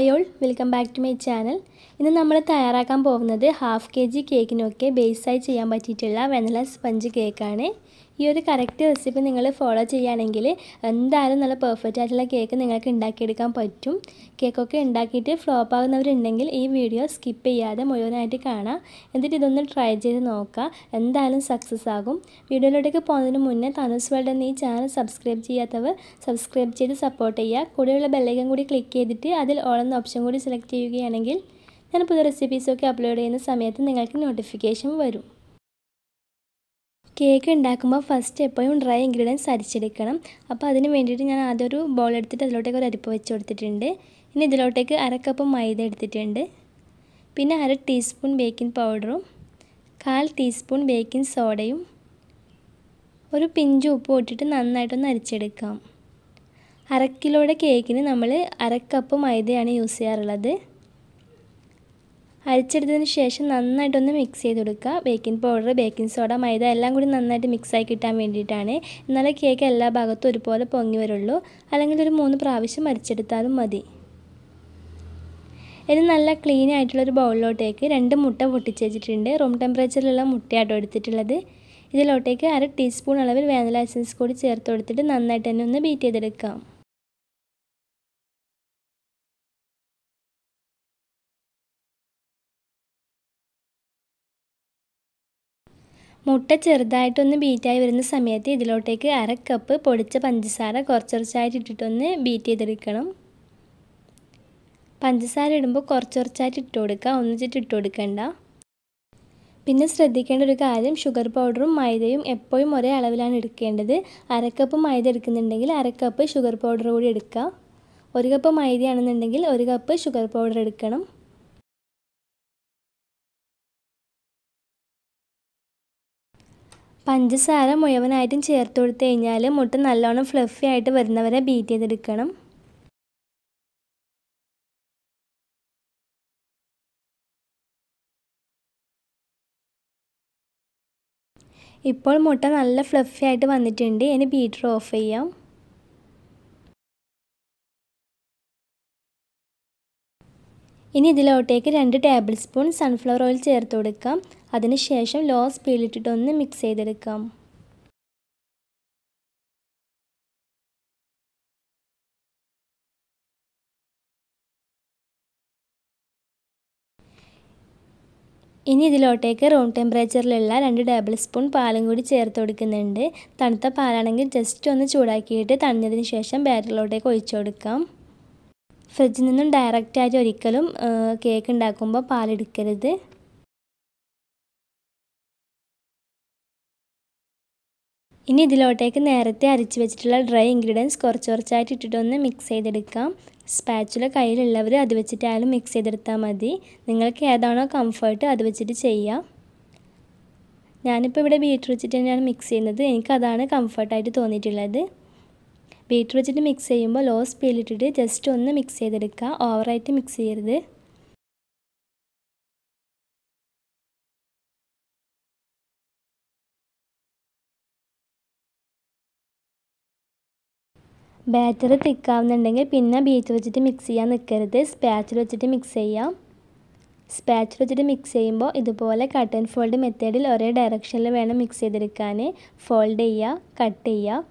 Hi all, welcome back to my channel. ഇന്ന് നമ്മൾ തയ്യാറാക്കാൻ പോകുന്നത് ഹാഫ് കെ ജി കേക്കിനൊക്കെ ബേസായി ചെയ്യാൻ പറ്റിയിട്ടുള്ള വെനല സ്പഞ്ച് കേക്കാണ് ഈ ഒരു കറക്റ്റ് റെസിപ്പി നിങ്ങൾ ഫോളോ ചെയ്യുകയാണെങ്കിൽ എന്തായാലും നല്ല പെർഫെക്റ്റ് ആയിട്ടുള്ള കേക്ക് നിങ്ങൾക്ക് ഉണ്ടാക്കിയെടുക്കാൻ പറ്റും കേക്കൊക്കെ ഉണ്ടാക്കിയിട്ട് ഫ്ലോപ്പ് ആകുന്നവരുണ്ടെങ്കിൽ ഈ വീഡിയോ സ്കിപ്പ് ചെയ്യാതെ മുഴുവനായിട്ട് കാണാം എന്നിട്ട് ഇതൊന്ന് ട്രൈ ചെയ്ത് നോക്കുക എന്തായാലും സക്സസ് ആകും വീഡിയോയിലോട്ടേക്ക് പോകുന്നതിന് മുന്നേ തനുസ് വേൾഡ് എന്ന ഈ ചാനൽ സബ്സ്ക്രൈബ് ചെയ്യാത്തവർ സബ്സ്ക്രൈബ് ചെയ്ത് സപ്പോർട്ട് ചെയ്യുക കൂടെയുള്ള ബെല്ലൈക്കൻ കൂടി ക്ലിക്ക് ചെയ്തിട്ട് അതിൽ ഓളെന്ന ഓപ്ഷൻ കൂടി സെലക്ട് ചെയ്യുകയാണെങ്കിൽ ഞാൻ പുതിയ റെസിപ്പീസൊക്കെ അപ്ലോഡ് ചെയ്യുന്ന സമയത്ത് നിങ്ങൾക്ക് നോട്ടിഫിക്കേഷൻ വരും കേക്ക് ഉണ്ടാക്കുമ്പോൾ ഫസ്റ്റ് എപ്പോഴും ഡ്രൈ ഇൻഗ്രീഡിയൻസ് അരിച്ചെടുക്കണം അപ്പോൾ അതിന് വേണ്ടിയിട്ട് ഞാൻ ആദ്യം ഒരു ബോൾ എടുത്തിട്ട് അതിലോട്ടേക്ക് ഒരു അരിപ്പ് വെച്ച് കൊടുത്തിട്ടുണ്ട് ഇനി ഇതിലോട്ടേക്ക് അരക്കപ്പ് കപ്പ് മൈദ എടുത്തിട്ടുണ്ട് പിന്നെ അര ടീസ്പൂൺ ബേക്കിംഗ് പൗഡറും കാൽ ടീസ്പൂൺ ബേക്കിംഗ് സോഡയും ഒരു പിഞ്ച് ഉപ്പ് ഇട്ടിട്ട് നന്നായിട്ടൊന്ന് അരിച്ചെടുക്കാം അര കിലോയുടെ കേക്കിന് നമ്മൾ അരക്കപ്പ് കപ്പ് മൈദയാണ് യൂസ് ചെയ്യാറുള്ളത് അരച്ചെടുത്തതിന് ശേഷം നന്നായിട്ടൊന്ന് മിക്സ് ചെയ്ത് കൊടുക്കുക baking powder baking soda maida എല്ലാം കൂടി നന്നായിട്ട് മിക്സായി കിട്ടാൻ വേണ്ടിയിട്ടാണ് എന്നാലേ കേക്ക് എല്ലാ ഭാഗത്തും ഒരുപോലെ പൊങ്ങി വരുള്ളൂ അല്ലെങ്കിൽ ഒരു മൂന്ന് പ്രാവശ്യം അരച്ചെടുത്താലും മതി ഇനി നല്ല ക്ലീൻ ആയിട്ടുള്ളൊരു ബൗളിലോട്ടേക്ക് രണ്ട് മുട്ട പൊട്ടിച്ച് വെച്ചിട്ടുണ്ട് റൂം ടെമ്പറേച്ചറിലുള്ള മുട്ടയാട്ടോ എടുത്തിട്ടുള്ളത് ഇതിലോട്ടേക്ക് അര ടീസ്പൂൺ അളവിൽ വേനല എസൻസ് കൂടി ചേർത്ത് കൊടുത്തിട്ട് നന്നായിട്ട് തന്നെ ഒന്ന് ബീറ്റ് ചെയ്തെടുക്കാം മുട്ട ചെറുതായിട്ടൊന്ന് ബീറ്റായി വരുന്ന സമയത്ത് ഇതിലോട്ടേക്ക് അര കപ്പ് പൊടിച്ച പഞ്ചസാര കുറച്ച് കുറച്ചായിട്ട് ഇട്ടിട്ടൊന്ന് ബീറ്റ് ചെയ്തെടുക്കണം പഞ്ചസാര ഇടുമ്പോൾ കുറച്ച് കുറച്ചായിട്ട് ഇട്ട് കൊടുക്കുക ഒന്നിച്ചിട്ട് ഇട്ട് കൊടുക്കണ്ട പിന്നെ ശ്രദ്ധിക്കേണ്ട ഒരു കാര്യം ഷുഗർ പൗഡറും മൈദയും എപ്പോഴും ഒരേ അളവിലാണ് എടുക്കേണ്ടത് അര കപ്പ് മൈദ എടുക്കുന്നുണ്ടെങ്കിൽ അര കപ്പ് ഷുഗർ പൗഡർ കൂടി എടുക്കുക ഒരു കപ്പ് മൈദയാണെന്നുണ്ടെങ്കിൽ ഒരു കപ്പ് ഷുഗർ പൗഡർ എടുക്കണം പഞ്ചസാര മുഴുവനായിട്ടും ചേർത്ത് കൊടുത്തു കഴിഞ്ഞാൽ മുട്ട നല്ലോണം ഫ്ലഫി ആയിട്ട് വരുന്നവരെ ബീറ്റ് ചെയ്തെടുക്കണം ഇപ്പോൾ മുട്ട നല്ല ഫ്ലഫി ആയിട്ട് വന്നിട്ടുണ്ട് ഇനി ബീറ്റർ ഓഫ് ചെയ്യാം ഇനി ഇതിലോട്ടേക്ക് രണ്ട് ടേബിൾ സ്പൂൺ സൺഫ്ലവർ ഓയിൽ ചേർത്ത് കൊടുക്കാം അതിനുശേഷം ലോ സ്പീഡിലിട്ടിട്ടൊന്ന് മിക്സ് ചെയ്തെടുക്കാം ഇനി ഇതിലോട്ടേക്ക് റൂം ടെമ്പറേച്ചറിലുള്ള രണ്ട് ടേബിൾ സ്പൂൺ പാലും കൂടി ചേർത്ത് കൊടുക്കുന്നുണ്ട് തണുത്ത പാലാണെങ്കിൽ ജസ്റ്റ് ഒന്ന് ചൂടാക്കിയിട്ട് തണിഞ്ഞതിന് ശേഷം ബാറ്ററിലോട്ടേക്ക് ഒഴിച്ചു കൊടുക്കാം ഫ്രിഡ്ജിൽ നിന്നും ഡയറക്റ്റായിട്ട് ഒരിക്കലും കേക്ക് ഉണ്ടാക്കുമ്പോൾ പാലെടുക്കരുത് ഇനി ഇതിലോട്ടേക്ക് നേരത്തെ അരച്ച് വെച്ചിട്ടുള്ള ഡ്രൈ ഇൻഗ്രീഡിയൻസ് കുറച്ച് കുറച്ചായിട്ട് ഇട്ടിട്ടൊന്ന് മിക്സ് ചെയ്തെടുക്കാം സ്പാച്ചുല കയ്യിലുള്ളവർ അത് വെച്ചിട്ടായാലും മിക്സ് ചെയ്തെടുത്താൽ മതി നിങ്ങൾക്ക് ഏതാണോ കംഫർട്ട് അത് വെച്ചിട്ട് ചെയ്യാം ഞാനിപ്പോൾ ഇവിടെ ബീറ്റ് വെച്ചിട്ട് തന്നെയാണ് മിക്സ് ചെയ്യുന്നത് എനിക്കതാണ് കംഫർട്ടായിട്ട് തോന്നിയിട്ടുള്ളത് ബീറ്റ് വെച്ചിട്ട് മിക്സ് ചെയ്യുമ്പോൾ ലോ സ്പീഡിലിട്ടിട്ട് ജസ്റ്റ് ഒന്ന് മിക്സ് ചെയ്തെടുക്കുക ഓവറായിട്ട് മിക്സ് ചെയ്യരുത് ബാറ്ററി തിക്കാവുന്നുണ്ടെങ്കിൽ പിന്നെ ബീറ്റ് വെച്ചിട്ട് മിക്സ് ചെയ്യാൻ നിൽക്കരുത് സ്പാച്ചിൽ വെച്ചിട്ട് മിക്സ് ചെയ്യാം സ്പാച്ചിൽ വെച്ചിട്ട് മിക്സ് ചെയ്യുമ്പോൾ ഇതുപോലെ കട്ട് ആൻഡ് ഫോൾഡ് മെത്തേഡിൽ ഒരേ ഡയറക്ഷനിൽ വേണം മിക്സ് ചെയ്തെടുക്കാൻ ഫോൾഡ് ചെയ്യുക കട്ട് ചെയ്യുക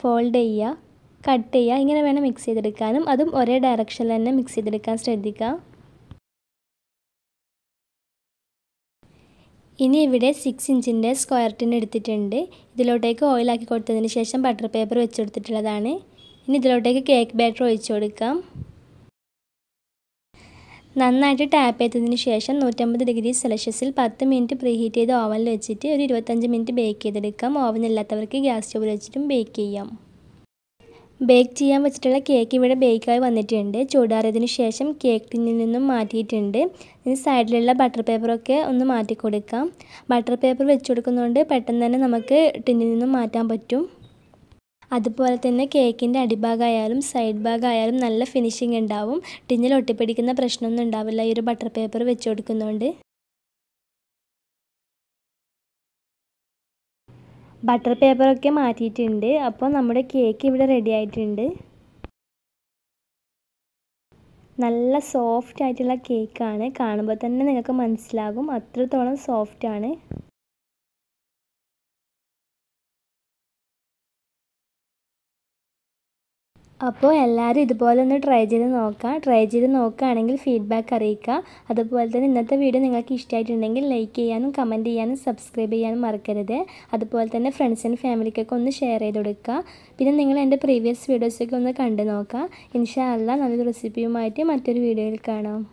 ഫോൾഡ് ചെയ്യുക കട്ട് ചെയ്യുക ഇങ്ങനെ വേണം മിക്സ് ചെയ്തെടുക്കാനും അതും ഒരേ ഡയറക്ഷനിൽ തന്നെ മിക്സ് ചെയ്തെടുക്കാൻ ശ്രദ്ധിക്കുക ഇനി ഇവിടെ സിക്സ് ഇഞ്ചിൻ്റെ സ്ക്വയർ ടിൻ എടുത്തിട്ടുണ്ട് ഇതിലോട്ടേക്ക് ഓയിലാക്കി കൊടുത്തതിന് ശേഷം ബട്ടർ പേപ്പർ വെച്ച് കൊടുത്തിട്ടുള്ളതാണ് ഇനി ഇതിലോട്ടേക്ക് കേക്ക് ബാറ്റർ ഒഴിച്ചു കൊടുക്കാം നന്നായിട്ട് ടാപ്പ് ചെയ്തതിന് ശേഷം നൂറ്റമ്പത് ഡിഗ്രി സെൽഷ്യസിൽ പത്ത് മിനിറ്റ് പ്രീഹീറ്റ് ചെയ്ത് ഓവനിൽ വെച്ചിട്ട് ഒരു ഇരുപത്തഞ്ച് മിനിറ്റ് ബേക്ക് ചെയ്തെടുക്കാം ഓവനില്ലാത്തവർക്ക് ഗ്യാസ് സ്റ്റോവിൽ വെച്ചിട്ടും ബേക്ക് ചെയ്യാം ബേക്ക് ചെയ്യാൻ വെച്ചിട്ടുള്ള കേക്ക് ഇവിടെ ബേക്കായി വന്നിട്ടുണ്ട് ചൂടാറിയതിന് ശേഷം കേക്കിൽ നിന്നും മാറ്റിയിട്ടുണ്ട് ഇനി സൈഡിലുള്ള ബട്ടർ പേപ്പറൊക്കെ ഒന്ന് മാറ്റി കൊടുക്കാം ബട്ടർ പേപ്പർ വെച്ച് കൊടുക്കുന്നതുകൊണ്ട് പെട്ടെന്ന് തന്നെ നമുക്ക് ടിന്നിൽ നിന്നും മാറ്റാൻ പറ്റും അതുപോലെ തന്നെ കേക്കിൻ്റെ അടിഭാഗമായാലും സൈഡ് ഭാഗമായാലും നല്ല ഫിനിഷിംഗ് ഉണ്ടാവും ടിന്നിൽ ഒട്ടിപ്പിടിക്കുന്ന പ്രശ്നമൊന്നും ഉണ്ടാവില്ല ഈ ഒരു ബട്ടർ പേപ്പർ വെച്ച് കൊടുക്കുന്നതുകൊണ്ട് ബട്ടർ പേപ്പറൊക്കെ മാറ്റിയിട്ടുണ്ട് അപ്പോൾ നമ്മുടെ കേക്ക് ഇവിടെ റെഡി ആയിട്ടുണ്ട് നല്ല സോഫ്റ്റ് ആയിട്ടുള്ള കേക്കാണ് കാണുമ്പോൾ തന്നെ നിങ്ങൾക്ക് മനസ്സിലാകും അത്രത്തോളം സോഫ്റ്റാണ് അപ്പോൾ എല്ലാവരും ഇതുപോലെ ഒന്ന് ട്രൈ ചെയ്ത് നോക്കുക ട്രൈ ചെയ്ത് നോക്കുകയാണെങ്കിൽ ഫീഡ്ബാക്ക് അറിയിക്കുക അതുപോലെ തന്നെ ഇന്നത്തെ വീഡിയോ നിങ്ങൾക്ക് ഇഷ്ടമായിട്ടുണ്ടെങ്കിൽ ലൈക്ക് ചെയ്യാനും കമൻറ്റ് ചെയ്യാനും സബ്സ്ക്രൈബ് ചെയ്യാനും മറക്കരുത് അതുപോലെ തന്നെ ഫ്രണ്ട്സ് ആൻഡ് ഫാമിലിക്കൊക്കെ ഒന്ന് ഷെയർ ചെയ്ത് കൊടുക്കുക പിന്നെ നിങ്ങൾ എൻ്റെ പ്രീവിയസ് വീഡിയോസൊക്കെ ഒന്ന് കണ്ടു നോക്കുക ഇൻഷാ അല്ല നല്ലൊരു റെസിപ്പിയുമായിട്ട് മറ്റൊരു വീഡിയോയിൽ കാണാം